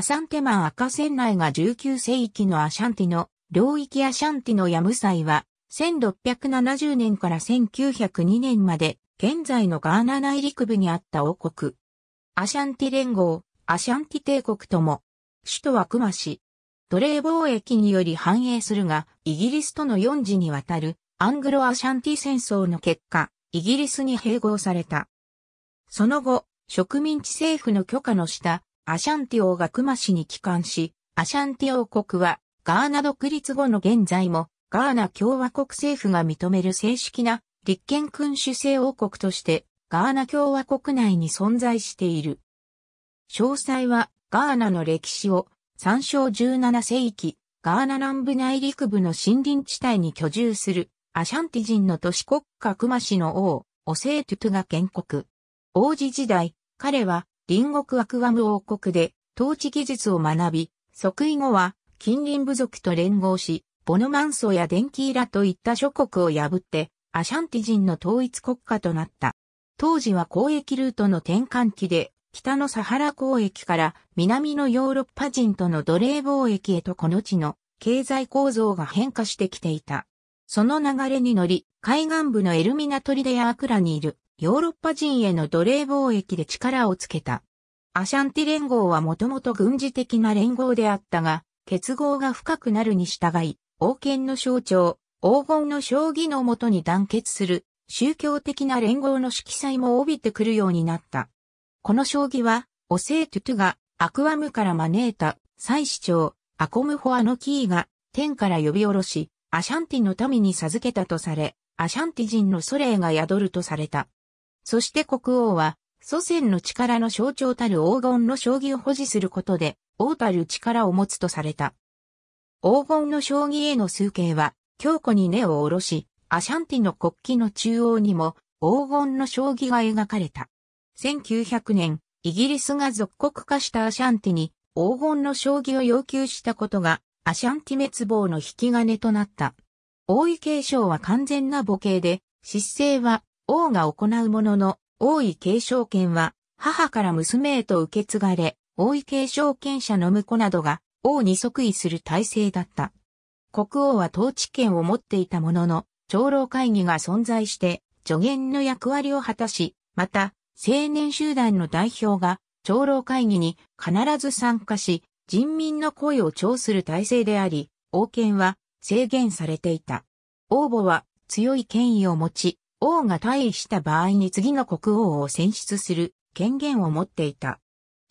アサンテマン赤船内が19世紀のアシャンティの領域アシャンティのヤムサイは1670年から1902年まで現在のガーナ内陸部にあった王国。アシャンティ連合、アシャンティ帝国とも、首都はクマ市。奴隷貿易により繁栄するが、イギリスとの4次にわたるアングロアシャンティ戦争の結果、イギリスに併合された。その後、植民地政府の許可の下、アシャンティ王がクマ氏に帰還し、アシャンティ王国はガーナ独立後の現在もガーナ共和国政府が認める正式な立憲君主制王国としてガーナ共和国内に存在している。詳細はガーナの歴史を参照17世紀、ガーナ南部内陸部の森林地帯に居住するアシャンティ人の都市国家クマ市の王、オセートゥトゥが建国。王子時代、彼は隣国アクアム王国で統治技術を学び、即位後は近隣部族と連合し、ボノマンソやデンキーラといった諸国を破って、アシャンティ人の統一国家となった。当時は交易ルートの転換期で、北のサハラ交易から南のヨーロッパ人との奴隷貿易へとこの地の経済構造が変化してきていた。その流れに乗り、海岸部のエルミナトリデアークラにいるヨーロッパ人への奴隷貿易で力をつけた。アシャンティ連合はもともと軍事的な連合であったが、結合が深くなるに従い、王権の象徴、黄金の将棋のもとに団結する、宗教的な連合の色彩も帯びてくるようになった。この将棋は、オセートゥトゥがアクアムから招いた、祭司長、アコムホアのキーが、天から呼び下ろし、アシャンティの民に授けたとされ、アシャンティ人のソレイが宿るとされた。そして国王は、祖先の力の象徴たる黄金の将棋を保持することで、王たる力を持つとされた。黄金の将棋への数形は、強固に根を下ろし、アシャンティの国旗の中央にも、黄金の将棋が描かれた。1900年、イギリスが属国化したアシャンティに、黄金の将棋を要求したことが、アシャンティ滅亡の引き金となった。王位継承は完全な母系で、失勢は王が行うものの、王位継承権は、母から娘へと受け継がれ、王位継承権者の婿などが王に即位する体制だった。国王は統治権を持っていたものの、長老会議が存在して助言の役割を果たし、また、青年集団の代表が長老会議に必ず参加し、人民の声を聴する体制であり、王権は制限されていた。王母は強い権威を持ち、王が退位した場合に次の国王を選出する権限を持っていた。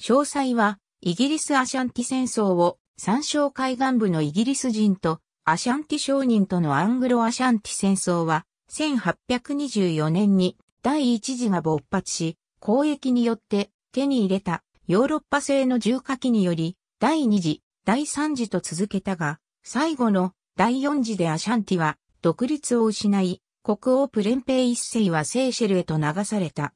詳細は、イギリスアシャンティ戦争を、参照海岸部のイギリス人と、アシャンティ商人とのアングロアシャンティ戦争は、1824年に第一次が勃発し、交易によって手に入れたヨーロッパ製の重火器により、第二次、第三次と続けたが、最後の第四次でアシャンティは独立を失い、国王プレンペイ一世はセーシェルへと流された。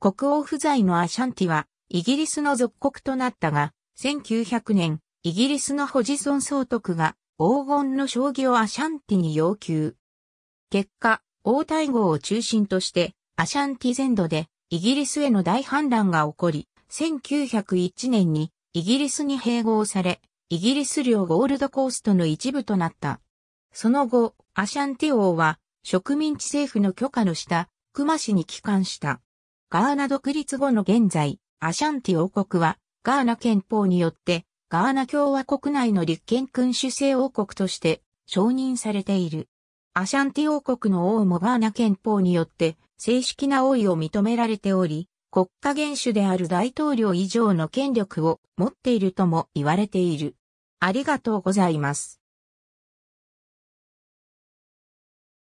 国王不在のアシャンティは、イギリスの属国となったが、1900年、イギリスのホジソン総督が、黄金の将棋をアシャンティに要求。結果、王大号を中心として、アシャンティ全土で、イギリスへの大反乱が起こり、1901年に、イギリスに併合され、イギリス領ゴールドコーストの一部となった。その後、アシャンティ王は、植民地政府の許可の下、熊市に帰還した。ガーナ独立後の現在、アシャンティ王国は、ガーナ憲法によって、ガーナ共和国内の立憲君主制王国として承認されている。アシャンティ王国の王もガーナ憲法によって正式な王位を認められており、国家元首である大統領以上の権力を持っているとも言われている。ありがとうございます。